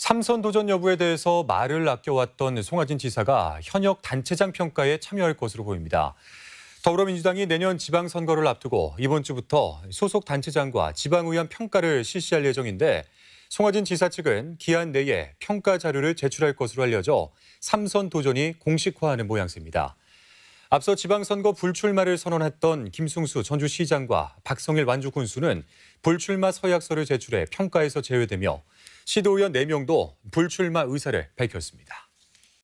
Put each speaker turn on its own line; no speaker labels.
삼선 도전 여부에 대해서 말을 아껴왔던 송하진 지사가 현역 단체장 평가에 참여할 것으로 보입니다. 더불어민주당이 내년 지방선거를 앞두고 이번 주부터 소속 단체장과 지방의원 평가를 실시할 예정인데 송하진 지사 측은 기한 내에 평가 자료를 제출할 것으로 알려져 삼선 도전이 공식화하는 모양새입니다. 앞서 지방선거 불출마를 선언했던 김승수 전주시장과 박성일 완주군수는 불출마 서약서를 제출해 평가에서 제외되며 시도의원 4명도 불출마 의사를 밝혔습니다.